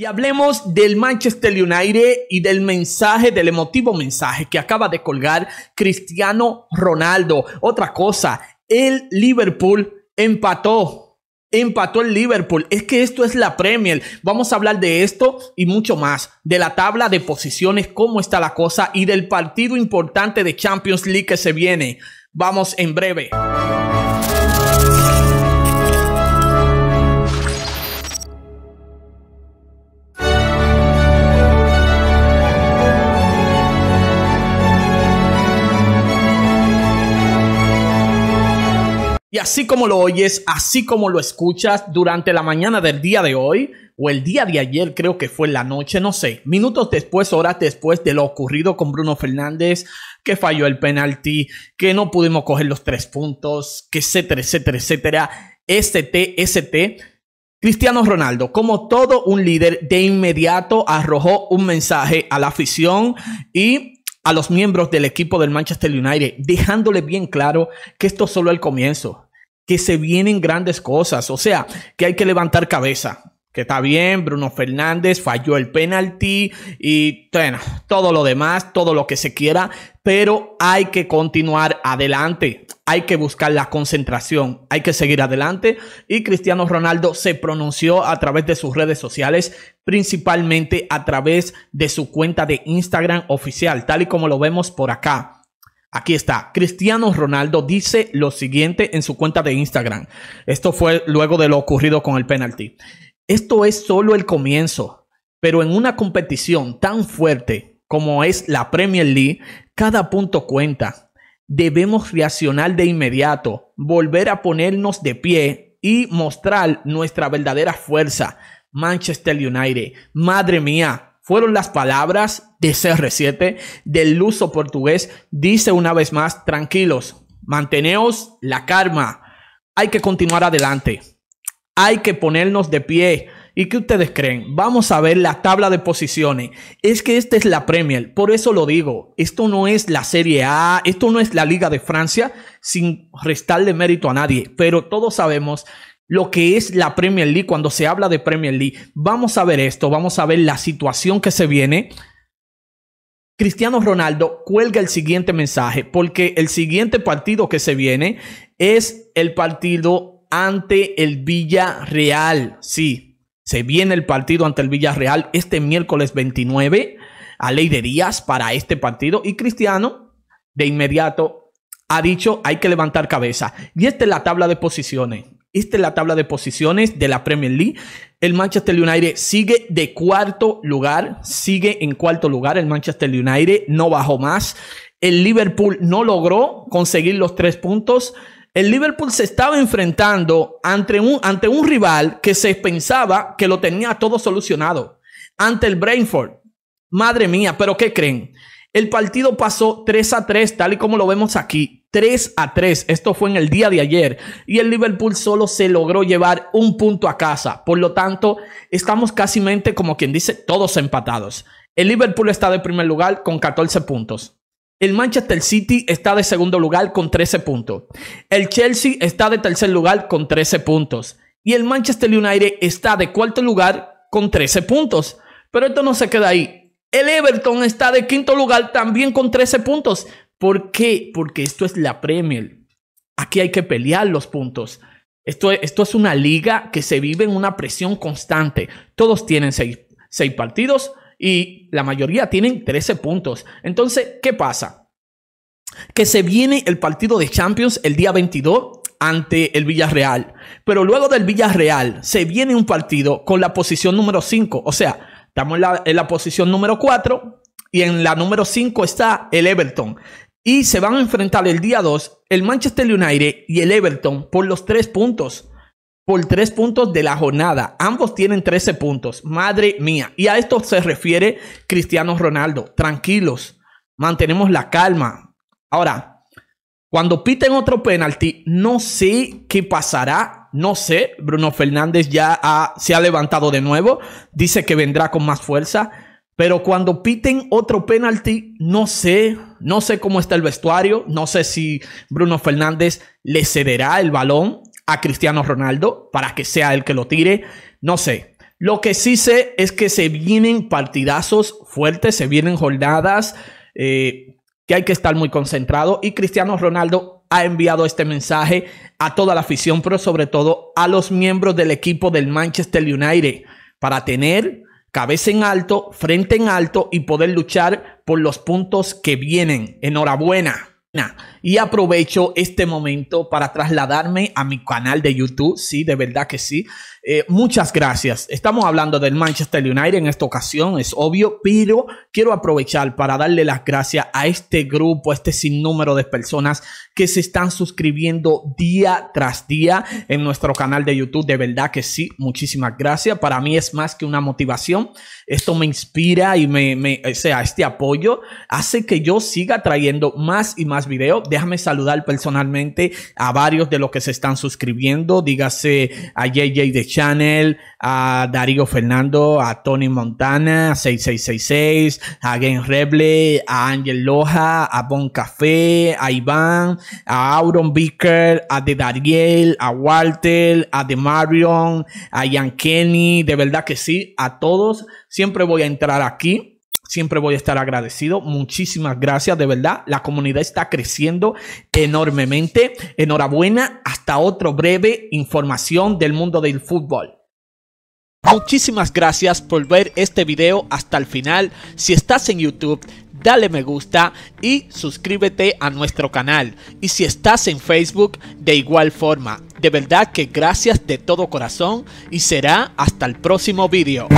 Y hablemos del Manchester United y del mensaje, del emotivo mensaje que acaba de colgar Cristiano Ronaldo. Otra cosa, el Liverpool empató. Empató el Liverpool. Es que esto es la Premier. Vamos a hablar de esto y mucho más. De la tabla de posiciones, cómo está la cosa y del partido importante de Champions League que se viene. Vamos en breve. así como lo oyes, así como lo escuchas durante la mañana del día de hoy, o el día de ayer, creo que fue la noche, no sé, minutos después, horas después de lo ocurrido con Bruno Fernández, que falló el penalti, que no pudimos coger los tres puntos, que etcétera, etcétera, etcétera, ST, ST. Cristiano Ronaldo, como todo un líder, de inmediato arrojó un mensaje a la afición y a los miembros del equipo del Manchester United, dejándole bien claro que esto solo es el comienzo, que se vienen grandes cosas, o sea, que hay que levantar cabeza. Que está bien, Bruno Fernández falló el penalti y bueno, todo lo demás, todo lo que se quiera, pero hay que continuar adelante, hay que buscar la concentración, hay que seguir adelante y Cristiano Ronaldo se pronunció a través de sus redes sociales, principalmente a través de su cuenta de Instagram oficial, tal y como lo vemos por acá. Aquí está, Cristiano Ronaldo dice lo siguiente en su cuenta de Instagram. Esto fue luego de lo ocurrido con el penalti. Esto es solo el comienzo, pero en una competición tan fuerte como es la Premier League, cada punto cuenta. Debemos reaccionar de inmediato, volver a ponernos de pie y mostrar nuestra verdadera fuerza. Manchester United, madre mía, fueron las palabras de CR7 del luso portugués. Dice una vez más, tranquilos, manteneos la calma. Hay que continuar adelante. Hay que ponernos de pie. ¿Y qué ustedes creen? Vamos a ver la tabla de posiciones. Es que esta es la Premier, por eso lo digo. Esto no es la Serie A, esto no es la Liga de Francia, sin restarle mérito a nadie. Pero todos sabemos lo que es la Premier League cuando se habla de Premier League. Vamos a ver esto, vamos a ver la situación que se viene. Cristiano Ronaldo cuelga el siguiente mensaje porque el siguiente partido que se viene es el partido ante el Villarreal. Sí, se viene el partido ante el Villarreal este miércoles 29 a ley de días para este partido y Cristiano de inmediato ha dicho hay que levantar cabeza. Y esta es la tabla de posiciones viste la tabla de posiciones de la Premier League. El Manchester United sigue de cuarto lugar, sigue en cuarto lugar. El Manchester United no bajó más. El Liverpool no logró conseguir los tres puntos. El Liverpool se estaba enfrentando ante un, ante un rival que se pensaba que lo tenía todo solucionado, ante el Brainford. Madre mía, pero ¿qué creen? El partido pasó 3 a 3, tal y como lo vemos aquí. 3 a 3. Esto fue en el día de ayer. Y el Liverpool solo se logró llevar un punto a casa. Por lo tanto, estamos casi como quien dice, todos empatados. El Liverpool está de primer lugar con 14 puntos. El Manchester City está de segundo lugar con 13 puntos. El Chelsea está de tercer lugar con 13 puntos. Y el Manchester United está de cuarto lugar con 13 puntos. Pero esto no se queda ahí. El Everton está de quinto lugar también con 13 puntos. ¿Por qué? Porque esto es la Premier. Aquí hay que pelear los puntos. Esto, esto es una liga que se vive en una presión constante. Todos tienen seis, partidos y la mayoría tienen 13 puntos. Entonces, ¿qué pasa? Que se viene el partido de Champions el día 22 ante el Villarreal. Pero luego del Villarreal se viene un partido con la posición número 5. O sea, Estamos en la, posición número 4 y en la número 5 está el Everton. Y se van a enfrentar el día 2 el Manchester United y el Everton por los 3 puntos. Por 3 puntos de la jornada. Ambos tienen 13 puntos. Madre mía. Y a esto se refiere Cristiano Ronaldo. Tranquilos. Mantenemos la calma. Ahora, cuando piten otro penalti, no sé qué pasará no sé, Bruno Fernández ya se ha levantado de nuevo, dice que vendrá con más fuerza, pero cuando piten otro penalti, no sé, no sé cómo está el vestuario, no sé si Bruno Fernández le cederá el balón a Cristiano Ronaldo para que sea el que lo tire, no sé. Lo que sí sé es que se vienen partidazos fuertes, se vienen jornadas eh, que hay que estar muy concentrado y Cristiano Ronaldo ha enviado este mensaje a toda la afición, pero sobre todo a los miembros del equipo del Manchester United para tener cabeza en alto, frente en alto y poder luchar por los puntos que vienen. Enhorabuena. Y aprovecho este momento para trasladarme a mi canal de YouTube, sí, de verdad que sí, eh, muchas gracias. Estamos hablando del Manchester United en esta ocasión, es obvio, pero quiero aprovechar para darle las gracias a este grupo, a este sinnúmero de personas que se están suscribiendo día tras día en nuestro canal de YouTube. De verdad que sí, muchísimas gracias. Para mí es más que una motivación. Esto me inspira y me, sea, este apoyo hace que yo siga trayendo más y más videos. Déjame saludar personalmente a varios de los que se están suscribiendo. Dígase a JJ de Channel, a Darío Fernando, a Tony Montana, a 6666, a Game Reble, a Ángel Loja, a Bon Café, a Iván, a Auron Beaker, a De Dariel, a Walter, a De Marion, a Ian Kenny, de verdad que sí, a todos. Siempre voy a entrar aquí siempre voy a estar agradecido. Muchísimas gracias, de verdad. La comunidad está creciendo enormemente. Enhorabuena. Hasta otro breve información del mundo del fútbol. Muchísimas gracias por ver este video hasta el final. Si estás en YouTube, dale me gusta y suscríbete a nuestro canal. Y si estás en Facebook, de igual forma. De verdad que gracias de todo corazón y será hasta el próximo video.